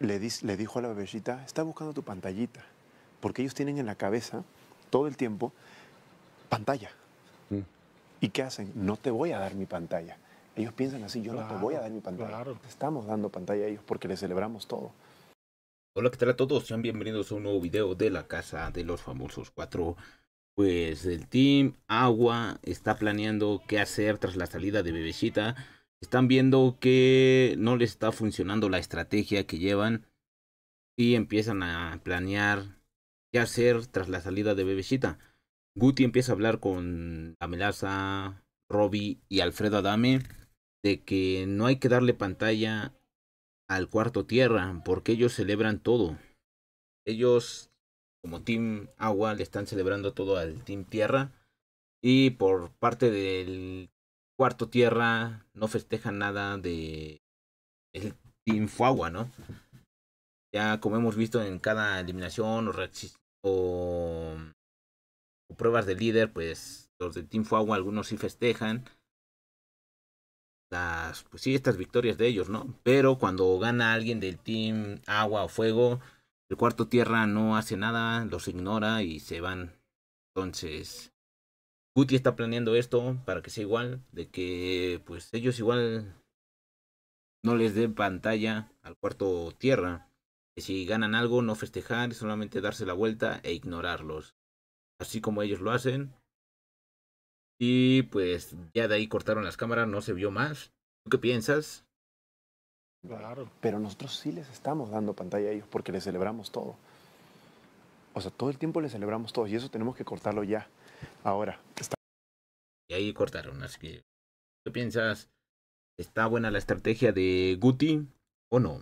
le, dijo a la bebecita, está buscando tu pantallita, porque ellos tienen en la cabeza todo el tiempo pantalla. Mm. ¿Y qué hacen? No te voy a dar mi pantalla. Ellos piensan así, yo no te voy a dar mi pantalla. Estamos dando pantalla a ellos porque le celebramos todo. Hola, ¿qué tal a todos? Sean bienvenidos a un nuevo video de la Casa de los Famosos cuatro Pues el team Agua está planeando qué hacer tras la salida de Bebecita. Están viendo que no le está funcionando la estrategia que llevan y empiezan a planear qué hacer tras la salida de Bebecita. Guti empieza a hablar con la Melaza, Robbie y Alfredo Adame de que no hay que darle pantalla al cuarto tierra porque ellos celebran todo. Ellos como Team Agua le están celebrando todo al Team Tierra y por parte del cuarto tierra, no festeja nada de el Team Fuagua, ¿no? Ya como hemos visto en cada eliminación o, o pruebas de líder, pues los del Team Fuagua algunos sí festejan las pues sí estas victorias de ellos, ¿no? Pero cuando gana alguien del Team Agua o Fuego, el cuarto tierra no hace nada, los ignora y se van. Entonces, Guti está planeando esto para que sea igual, de que pues ellos igual no les den pantalla al cuarto tierra, que si ganan algo no festejar, solamente darse la vuelta e ignorarlos, así como ellos lo hacen. Y pues ya de ahí cortaron las cámaras, no se vio más. ¿Tú qué piensas? Claro. Pero nosotros sí les estamos dando pantalla a ellos porque les celebramos todo. O sea, todo el tiempo le celebramos todos y eso tenemos que cortarlo ya. Ahora. Está... Y ahí cortaron, así que. tú piensas? ¿Está buena la estrategia de Guti o no?